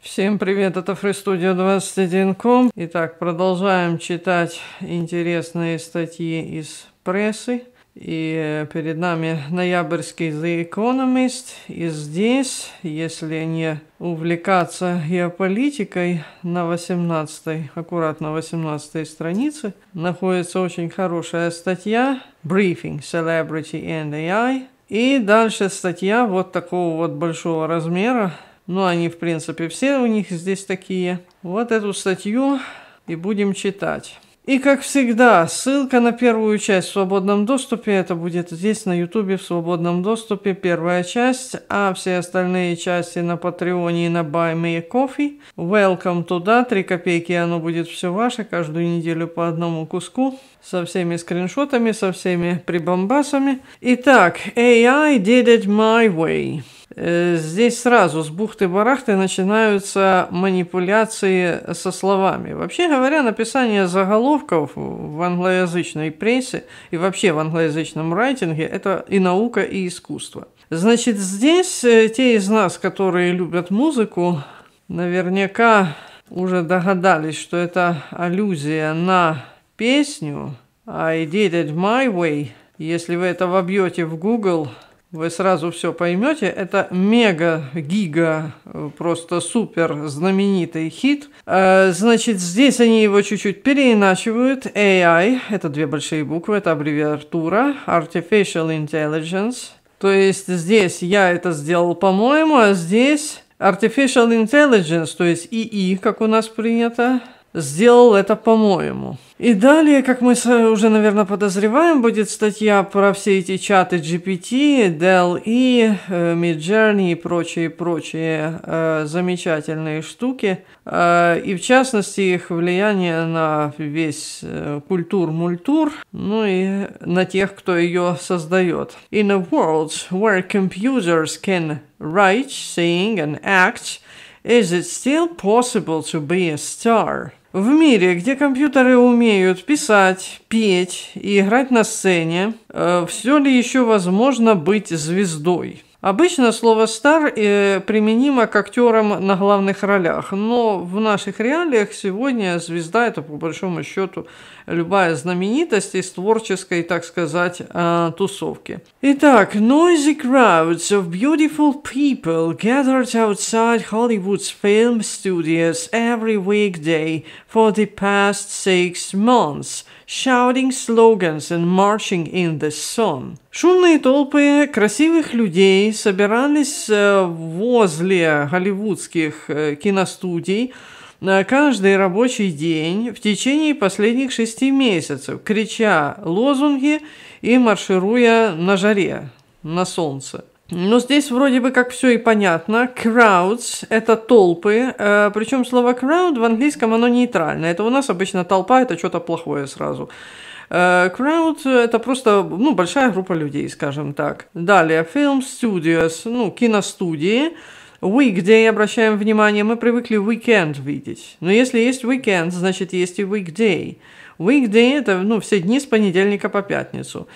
Всем привет, это FreeStudio 21.com. Итак, продолжаем читать интересные статьи из прессы. И э, перед нами ноябрьский The Economist. И здесь, если не увлекаться геополитикой на 18 аккуратно 18 странице, находится очень хорошая статья «Briefing Celebrity and AI». И дальше статья вот такого вот большого размера, ну они, в принципе, все у них здесь такие. Вот эту статью и будем читать. И как всегда, ссылка на первую часть в свободном доступе, это будет здесь на ютубе в свободном доступе, первая часть, а все остальные части на патреоне и на buy me coffee. Welcome туда, три копейки, оно будет все ваше, каждую неделю по одному куску, со всеми скриншотами, со всеми прибамбасами. Итак, AI did it my way. Э, здесь сразу с бухты-барахты начинаются манипуляции со словами. Вообще говоря, написание заголовков в англоязычной прессе и вообще в англоязычном райтинге – это и наука, и искусство. Значит, здесь э, те из нас, которые любят музыку, наверняка уже догадались, что это аллюзия на песню «I did it my way». Если вы это вобьете в Google – вы сразу все поймете. Это мега, гига, э, просто супер знаменитый хит. Э, значит, здесь они его чуть-чуть переиначивают. AI, это две большие буквы, это аббревиатура. Artificial Intelligence. То есть здесь я это сделал по-моему, а здесь Artificial Intelligence, то есть ИИ, как у нас принято сделал это по-моему. И далее, как мы уже, наверное, подозреваем, будет статья про все эти чаты GPT, Dell DLE, э, Midjourney и прочие-прочие э, замечательные штуки. Э, и, в частности, их влияние на весь э, культур-мультур, ну и на тех, кто ее создает. In a world where computers can write, sing and act – Is it still possible to be a star? В мире, где компьютеры умеют писать, петь и играть на сцене, э, все ли еще возможно быть звездой? Обычно слово «стар» э, применимо к актерам на главных ролях, но в наших реалиях сегодня звезда – это, по большому счету, любая знаменитость из творческой, так сказать, тусовки. Итак, noisy crowds of beautiful people gathered outside Hollywood's film studios every weekday for the past six months, shouting slogans and marching in the sun. Шумные толпы красивых людей собирались возле голливудских киностудий, на каждый рабочий день в течение последних шести месяцев, крича лозунги и маршируя на жаре, на солнце. Но здесь вроде бы как все и понятно. Crowds – это толпы. Э, Причем слово crowd в английском оно нейтральное. Это у нас обычно толпа – это что-то плохое сразу. Э, crowd – это просто ну, большая группа людей, скажем так. Далее, film studios – ну, киностудии – Weekday, обращаем внимание, мы привыкли weekend видеть. Но если есть weekend, значит есть и weekday. Weekday – это ну, все дни с понедельника по пятницу.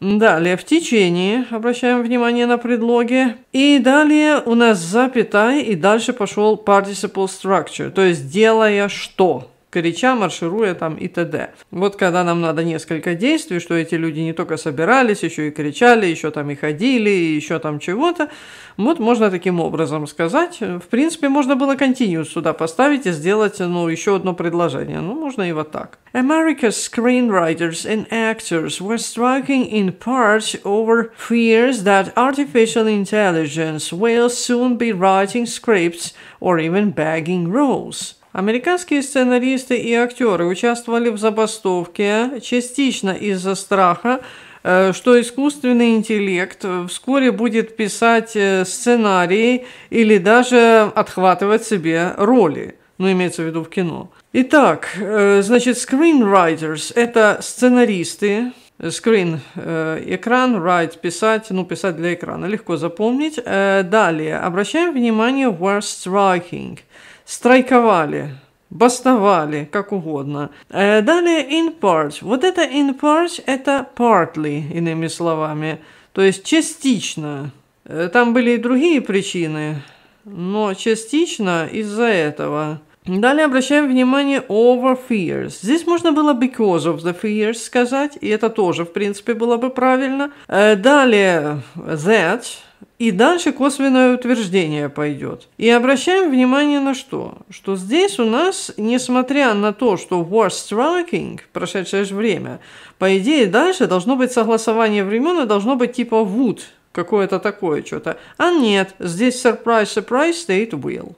Далее в течение обращаем внимание на предлоги. И далее у нас запятая, и дальше пошел participle structure, то есть делая что крича, маршируя там и т.д. Вот когда нам надо несколько действий, что эти люди не только собирались, еще и кричали, еще там и ходили, еще там чего-то, вот можно таким образом сказать. В принципе, можно было континью сюда поставить и сделать ну, еще одно предложение. Ну, можно и вот так. America's screenwriters and actors were striking in part over fears that artificial intelligence will soon be writing scripts or even bagging roles. Американские сценаристы и актеры участвовали в забастовке частично из-за страха, э, что искусственный интеллект вскоре будет писать э, сценарии или даже отхватывать себе роли, ну имеется в виду в кино. Итак, э, значит, screenwriters – это сценаристы, Screen э, – экран, write – писать, ну, писать для экрана, легко запомнить. Э, далее, обращаем внимание were striking – страйковали, бастовали, как угодно. Э, далее in part. Вот это in part это partly, иными словами, то есть частично. Э, там были и другие причины, но частично из-за этого. Далее обращаем внимание over fears. Здесь можно было because of the fears сказать, и это тоже, в принципе, было бы правильно. Э, далее that – и дальше косвенное утверждение пойдет. И обращаем внимание на что? Что здесь у нас, несмотря на то, что war striking, прошедшее же время, по идее дальше должно быть согласование времен и должно быть типа would, какое-то такое что-то. А нет, здесь surprise, surprise, state will.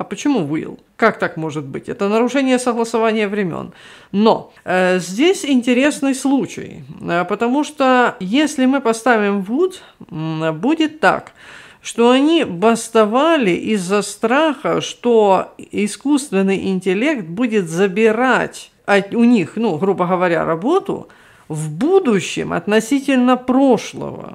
А почему will? Как так может быть? Это нарушение согласования времен. Но э, здесь интересный случай, э, потому что если мы поставим would, будет так что они бастовали из-за страха, что искусственный интеллект будет забирать от, у них, ну, грубо говоря, работу в будущем относительно прошлого.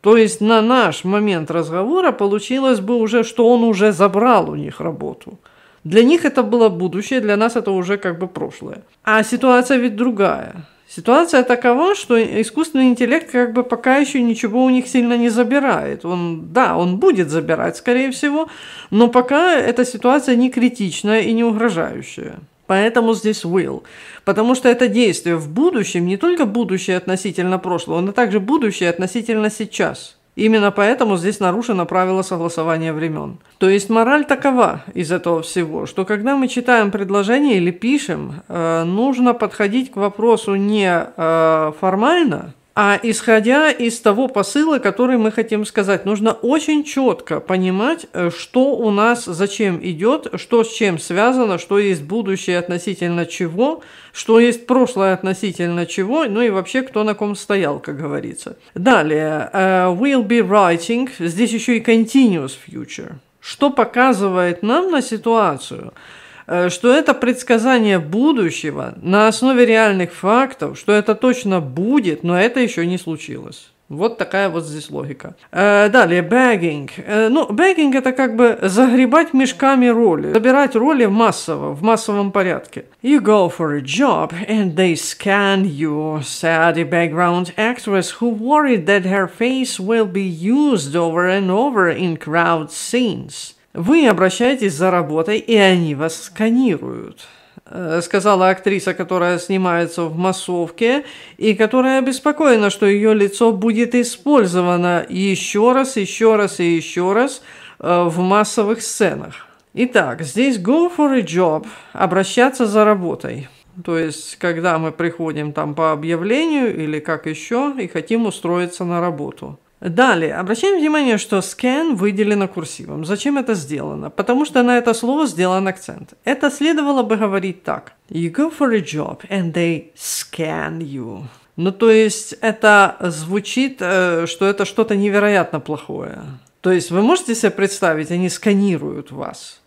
То есть на наш момент разговора получилось бы уже, что он уже забрал у них работу. Для них это было будущее, для нас это уже как бы прошлое. А ситуация ведь другая. Ситуация такова, что искусственный интеллект как бы пока еще ничего у них сильно не забирает. Он, да, он будет забирать, скорее всего, но пока эта ситуация не критичная и не угрожающая. Поэтому здесь will. Потому что это действие в будущем, не только будущее относительно прошлого, но также будущее относительно сейчас. Именно поэтому здесь нарушено правило согласования времен. То есть мораль такова из этого всего, что когда мы читаем предложение или пишем, э, нужно подходить к вопросу не э, формально, а исходя из того посыла, который мы хотим сказать, нужно очень четко понимать, э, что у нас зачем идет, что с чем связано, что есть будущее относительно чего, что есть прошлое относительно чего, ну и вообще кто на ком стоял, как говорится. Далее, uh, we'll be writing, здесь еще и continuous future, что показывает нам на ситуацию – Э, что это предсказание будущего на основе реальных фактов, что это точно будет, но это еще не случилось. Вот такая вот здесь логика. Э, далее, бэггинг. ну, бэггинг это как бы загребать мешками роли, забирать роли массово, в массовом порядке. You go for a job and they scan you, said a background actress who worried that her face will be used over and over in crowd scenes. Вы обращаетесь за работой, и они вас сканируют э, сказала актриса, которая снимается в массовке и которая обеспокоена, что ее лицо будет использовано еще раз, еще раз и еще раз э, в массовых сценах. Итак, здесь go for a job, обращаться за работой. То есть, когда мы приходим там по объявлению или как еще и хотим устроиться на работу. Далее, обращаем внимание, что scan выделено курсивом. Зачем это сделано? Потому что на это слово сделан акцент. Это следовало бы говорить так. You go for a job and they scan you. Ну, то есть это звучит, э, что это что-то невероятно плохое. То есть вы можете себе представить, они сканируют вас.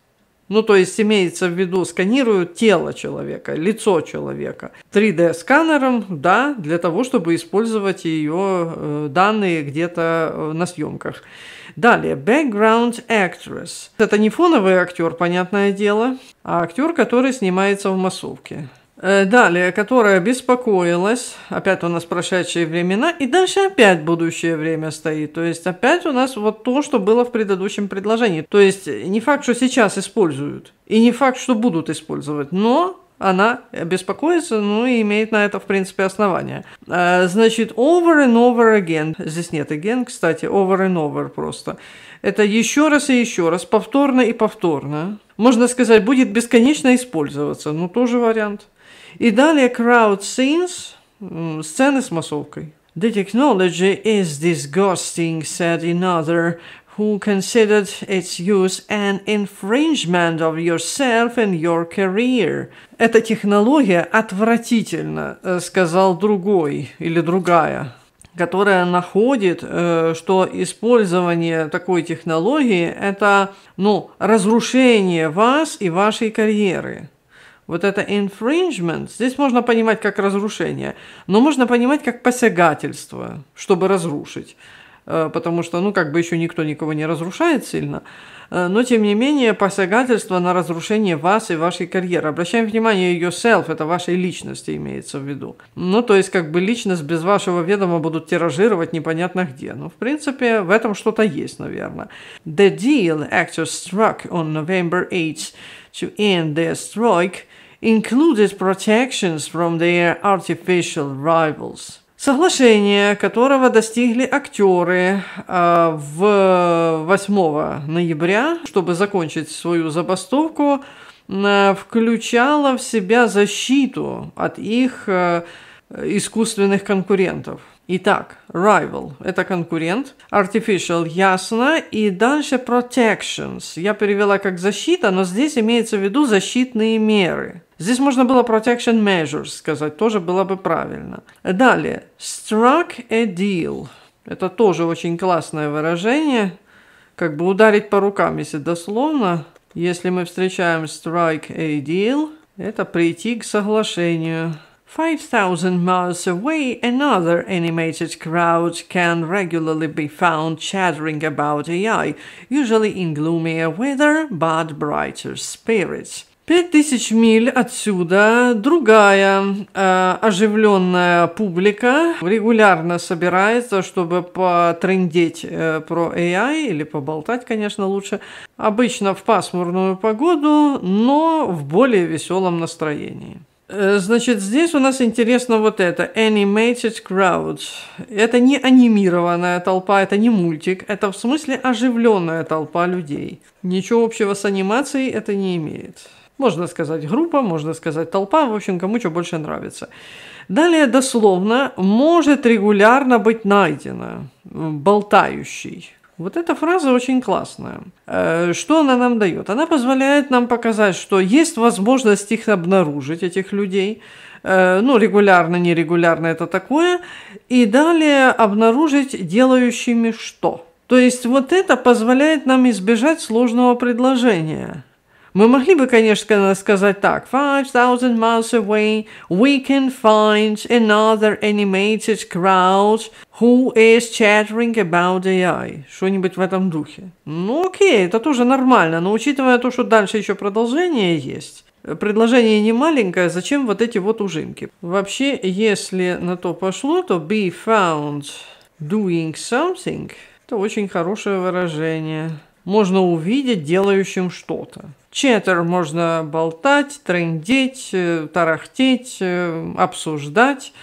Ну, то есть имеется в виду, сканируют тело человека, лицо человека 3D-сканером, да, для того, чтобы использовать ее э, данные где-то э, на съемках. Далее, background actress. Это не фоновый актер, понятное дело, а актер, который снимается в массовке. Э, далее, которая беспокоилась, опять у нас прошедшие времена, и дальше опять будущее время стоит. То есть опять у нас вот то, что было в предыдущем предложении. То есть не факт, что сейчас используют, и не факт, что будут использовать, но она беспокоится, ну и имеет на это, в принципе, основание. Э, значит, over and over again. Здесь нет again, кстати, over and over просто. Это еще раз и еще раз, повторно и повторно. Можно сказать, будет бесконечно использоваться, но ну тоже вариант. И далее crowd scenes, сцены с массовкой. The technology is disgusting, said another, who considered its use an infringement of yourself and your career. Эта технология отвратительна, э, сказал другой или другая которая находит, э, что использование такой технологии – это ну, разрушение вас и вашей карьеры вот это infringement, здесь можно понимать как разрушение, но можно понимать как посягательство, чтобы разрушить. Э, потому что, ну, как бы еще никто никого не разрушает сильно, э, но, тем не менее, посягательство на разрушение вас и вашей карьеры. Обращаем внимание, ее self, это вашей личности имеется в виду. Ну, то есть, как бы личность без вашего ведома будут тиражировать непонятно где. Ну, в принципе, в этом что-то есть, наверное. The deal actor struck on November 8 to end their strike – included protections from their artificial rivals. Соглашение, которого достигли актеры э, в 8 ноября, чтобы закончить свою забастовку, э, включало в себя защиту от их э, искусственных конкурентов – Итак, rival – это конкурент, artificial – ясно, и дальше protections. Я перевела как защита, но здесь имеется в виду защитные меры. Здесь можно было protection measures сказать, тоже было бы правильно. Далее, struck a deal. Это тоже очень классное выражение, как бы ударить по рукам, если дословно. Если мы встречаем strike a deal, это прийти к соглашению – 5,000 miles away, another animated crowd can regularly be found chattering about AI, usually in gloomier weather, but brighter spirits. Пять тысяч миль отсюда другая э, оживленная публика регулярно собирается, чтобы потрендеть э, про AI или поболтать, конечно, лучше. Обычно в пасмурную погоду, но в более веселом настроении. Э, значит, здесь у нас интересно вот это. Animated crowd. Это не анимированная толпа, это не мультик. Это в смысле оживленная толпа людей. Ничего общего с анимацией это не имеет. Можно сказать группа, можно сказать толпа. В общем, кому что больше нравится. Далее дословно может регулярно быть найдено болтающий. Вот эта фраза очень классная. Э, что она нам дает? Она позволяет нам показать, что есть возможность их обнаружить, этих людей, э, ну, регулярно, нерегулярно это такое, и далее обнаружить делающими что. То есть вот это позволяет нам избежать сложного предложения – мы могли бы, конечно, сказать так. Five thousand miles away, we can find another animated crowd who is chattering about AI. Что-нибудь в этом духе. Ну окей, это тоже нормально, но учитывая то, что дальше еще продолжение есть, предложение не маленькое, зачем вот эти вот ужимки? Вообще, если на то пошло, то be found doing something – это очень хорошее выражение можно увидеть делающим что-то. Четтер можно болтать, трендеть, э, тарахтеть, э, обсуждать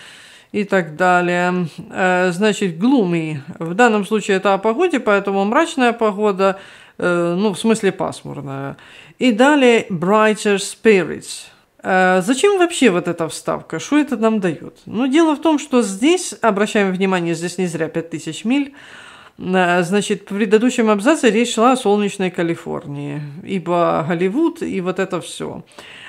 и так далее. Э, значит, глуми. В данном случае это о погоде, поэтому мрачная погода, ну, в смысле пасмурная. И далее brighter spirits. Зачем вообще вот эта вставка? Что это нам дает? Ну, дело в том, что здесь, обращаем внимание, здесь не зря 5000 миль, Значит, в предыдущем абзаце речь шла о солнечной Калифорнии, ибо Голливуд и вот это все.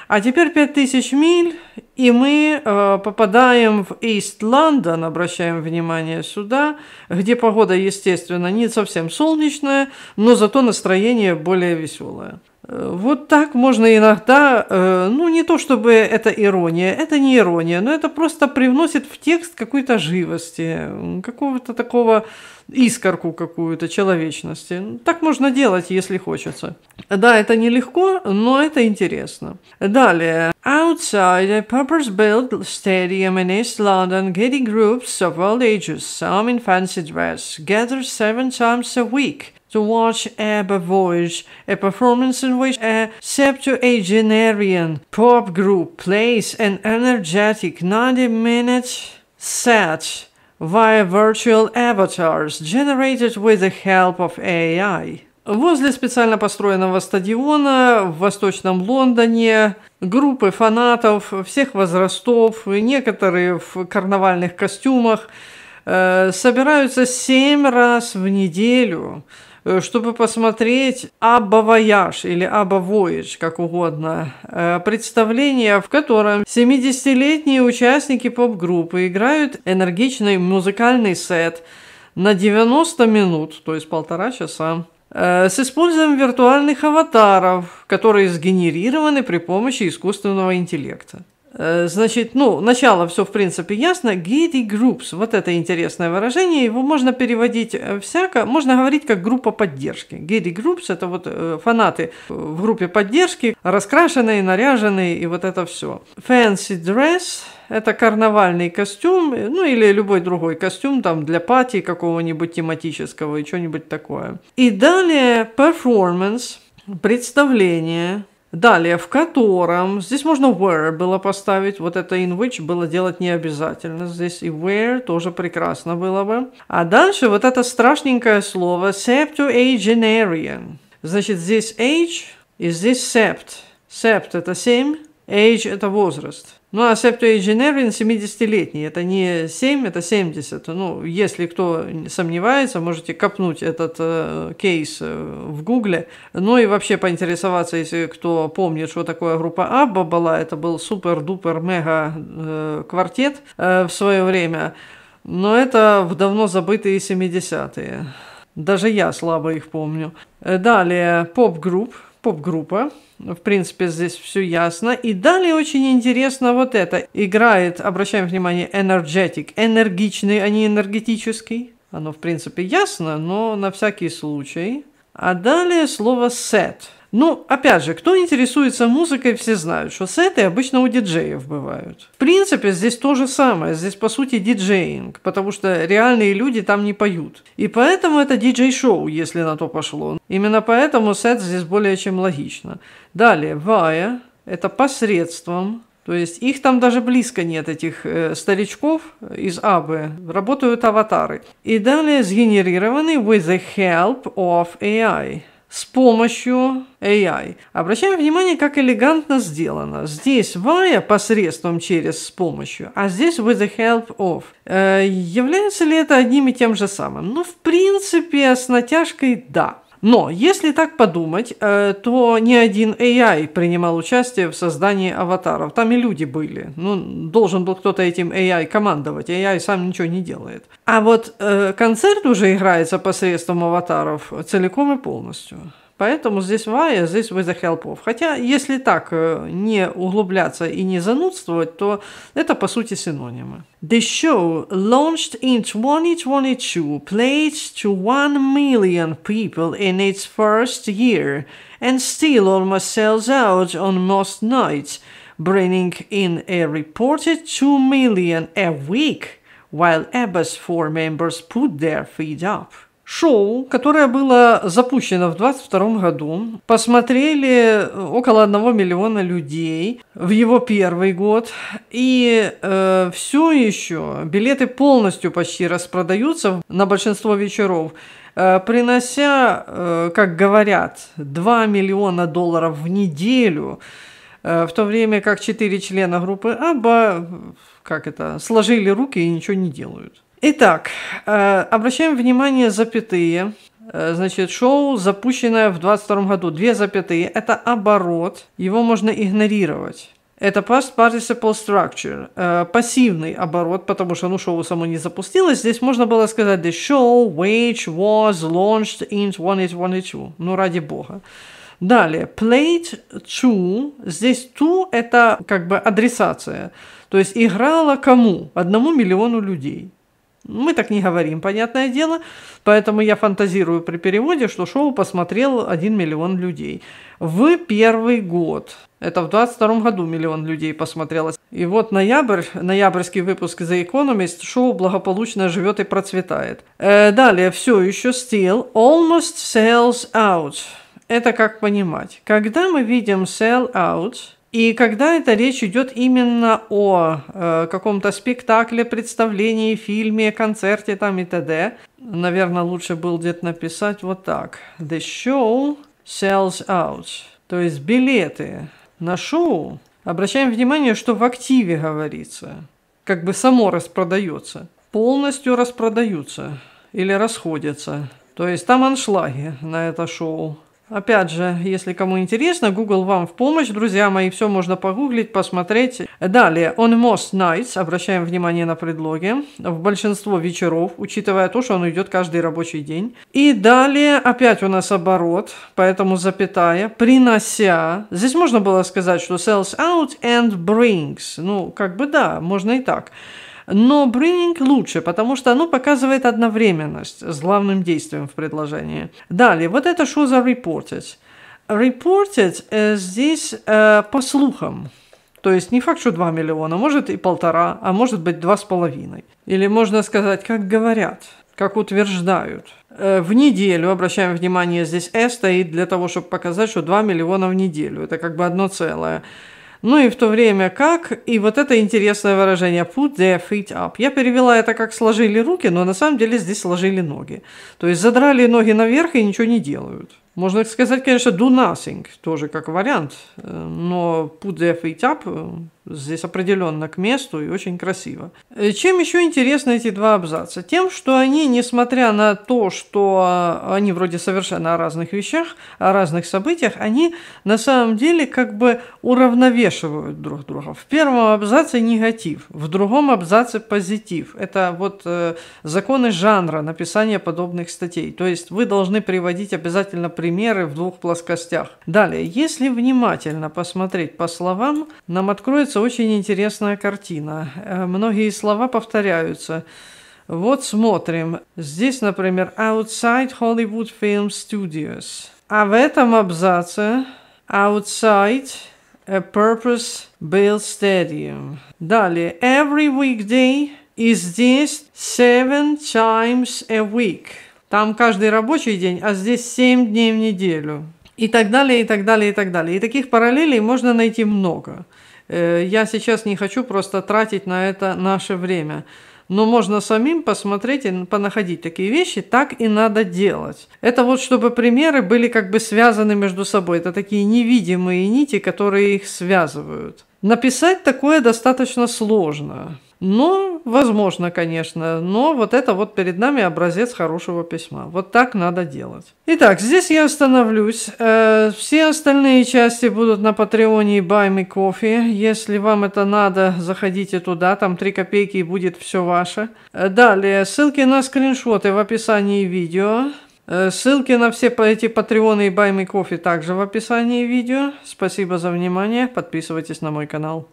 А теперь 5000 миль, и мы э, попадаем в East Лондон, обращаем внимание сюда, где погода, естественно, не совсем солнечная, но зато настроение более веселое. Э, вот так можно иногда, э, ну не то чтобы это ирония, это не ирония, но это просто привносит в текст какой-то живости, какого-то такого искорку какую-то человечности. Так можно делать, если хочется. Да, это нелегко, но это интересно. Далее. Outside a purpose-built stadium in East London, giddy groups of all ages, some in fancy dress, gather seven times a week to watch ABBA Voyage, a performance in which a septuagenarian pop group plays an energetic 90 minute set via virtual avatars generated with the help of AI. Возле специально построенного стадиона в Восточном Лондоне группы фанатов всех возрастов, некоторые в карнавальных костюмах, э, собираются семь раз в неделю – Э, чтобы посмотреть «Абба Вояж» или «Абба Вояж», как угодно, э, представление, в котором 70-летние участники поп-группы играют энергичный музыкальный сет на 90 минут, то есть полтора часа, э, с использованием виртуальных аватаров, которые сгенерированы при помощи искусственного интеллекта. Э, значит, ну, начало все, в принципе, ясно. Giddy Groups, вот это интересное выражение, его можно переводить э, всяко, можно говорить как группа поддержки. Giddy Groups – это вот э, фанаты в группе поддержки, раскрашенные, наряженные и вот это все. Fancy Dress – это карнавальный костюм, ну или любой другой костюм, там для пати какого-нибудь тематического и что-нибудь такое. И далее performance, представление, Далее, в котором, здесь можно where было поставить, вот это in which было делать не обязательно, здесь и where тоже прекрасно было бы. А дальше вот это страшненькое слово septuagenarian. Значит, здесь age и здесь sept. Sept – это семь. Age – это возраст. Ну, а септоэйдженерин 70-летний. Это не 7, это 70. Ну, если кто сомневается, можете копнуть этот э, кейс э, в гугле. Ну и вообще поинтересоваться, если кто помнит, что такое группа Абба была. Это был супер-дупер-мега э, квартет э, в свое время. Но это в давно забытые 70-е. Даже я слабо их помню. Далее, поп-групп поп-группа. В принципе, здесь все ясно. И далее очень интересно вот это. Играет, обращаем внимание, energetic. Энергичный, а не энергетический. Оно, в принципе, ясно, но на всякий случай. А далее слово set – ну, опять же, кто интересуется музыкой, все знают, что сеты обычно у диджеев бывают. В принципе, здесь то же самое. Здесь, по сути, диджеинг, потому что реальные люди там не поют. И поэтому это диджей-шоу, если на то пошло. Именно поэтому сет здесь более чем логично. Далее, вая – это посредством, то есть их там даже близко нет, этих э, старичков из Абы, Работают аватары. И далее сгенерированный with the help of AI – с помощью AI. Обращаем внимание, как элегантно сделано. Здесь via посредством через с помощью, а здесь with the help of. Э, является ли это одним и тем же самым? Ну, в принципе, с натяжкой да. Но если так подумать, э, то ни один AI принимал участие в создании аватаров. Там и люди были. Ну, должен был кто-то этим AI командовать. AI сам ничего не делает. А вот э, концерт уже играется посредством аватаров целиком и полностью. Поэтому здесь why, а здесь with the help of. Хотя, если так не углубляться и не занудствовать, то это, по сути, синонимы. The show, launched in 2022, played to 1 million people in its first year and still almost sells out on most nights, bringing in a reported 2 million a week, while ABBA's four members put their feet up. Шоу, которое было запущено в 2022 году, посмотрели э, около 1 миллиона людей в его первый год. И э, все еще билеты полностью почти распродаются на большинство вечеров, э, принося, э, как говорят, 2 миллиона долларов в неделю э, в то время как четыре члена группы Аба, э, как это, сложили руки и ничего не делают. Итак, э, обращаем внимание запятые. Э, значит, шоу, запущенное в 22 году. Две запятые. Это оборот. Его можно игнорировать. Это past participle structure, э, пассивный оборот, потому что ну шоу само не запустилось. Здесь можно было сказать the show which was launched in 2022. Ну ради бога. Далее, played to. Здесь to это как бы адресация. То есть играла кому? Одному миллиону людей. Мы так не говорим, понятное дело. Поэтому я фантазирую при переводе, что шоу посмотрел 1 миллион людей. В первый год. Это в 22 году миллион людей посмотрелось. И вот ноябрь, ноябрьский выпуск The Economist, шоу благополучно живет и процветает. Э, далее, все еще still. Almost sells out. Это как понимать. Когда мы видим sell out, и когда эта речь идет именно о э, каком-то спектакле, представлении, фильме, концерте там и т.д., наверное, лучше было где-то написать вот так. The show sells out. То есть билеты на шоу. Обращаем внимание, что в активе говорится. Как бы само распродается. Полностью распродаются или расходятся. То есть там аншлаги на это шоу. Опять же, если кому интересно, Google вам в помощь, друзья мои, все можно погуглить, посмотреть. Далее, on most nights, обращаем внимание на предлоги, в большинство вечеров, учитывая то, что он идет каждый рабочий день. И далее, опять у нас оборот, поэтому запятая, принося. Здесь можно было сказать, что sells out and brings. Ну, как бы да, можно и так. Но bring лучше, потому что оно показывает одновременность с главным действием в предложении. Далее, вот это что за reported? Reported э, здесь э, по слухам. То есть не факт, что 2 миллиона, может и полтора, а может быть два с половиной. Или можно сказать, как говорят, как утверждают. Э, в неделю, обращаем внимание, здесь S «Э» стоит для того, чтобы показать, что 2 миллиона в неделю. Это как бы одно целое. Ну и в то время как, и вот это интересное выражение put their feet up. Я перевела это как сложили руки, но на самом деле здесь сложили ноги. То есть задрали ноги наверх и ничего не делают. Можно сказать, конечно, do nothing тоже как вариант, э, но put the feet up э, здесь определенно к месту и очень красиво. Э, чем еще интересны эти два абзаца? Тем, что они, несмотря на то, что они вроде совершенно о разных вещах, о разных событиях, они на самом деле как бы уравновешивают друг друга. В первом абзаце негатив, в другом абзаце позитив. Это вот законы жанра написания подобных статей. То есть вы должны приводить обязательно примеры в двух плоскостях. Далее, если внимательно посмотреть по словам, нам откроется очень интересная картина. Э, многие слова повторяются. Вот смотрим. Здесь, например, Outside Hollywood Film Studios. А в этом абзаце Outside a Purpose Built Stadium. Далее. Every weekday is this seven times a week. Там каждый рабочий день, а здесь 7 дней в неделю. И так далее, и так далее, и так далее. И таких параллелей можно найти много. Э, я сейчас не хочу просто тратить на это наше время. Но можно самим посмотреть и понаходить такие вещи, так и надо делать. Это вот чтобы примеры были как бы связаны между собой. Это такие невидимые нити, которые их связывают. Написать такое достаточно сложно. Ну, возможно, конечно, но вот это вот перед нами образец хорошего письма. Вот так надо делать. Итак, здесь я остановлюсь. Э, все остальные части будут на Патреоне и Buy Me Coffee. Если вам это надо, заходите туда, там 3 копейки и будет все ваше. Э, далее, ссылки на скриншоты в описании видео. Э, ссылки на все эти патреоны и Buy Me Coffee также в описании видео. Спасибо за внимание, подписывайтесь на мой канал.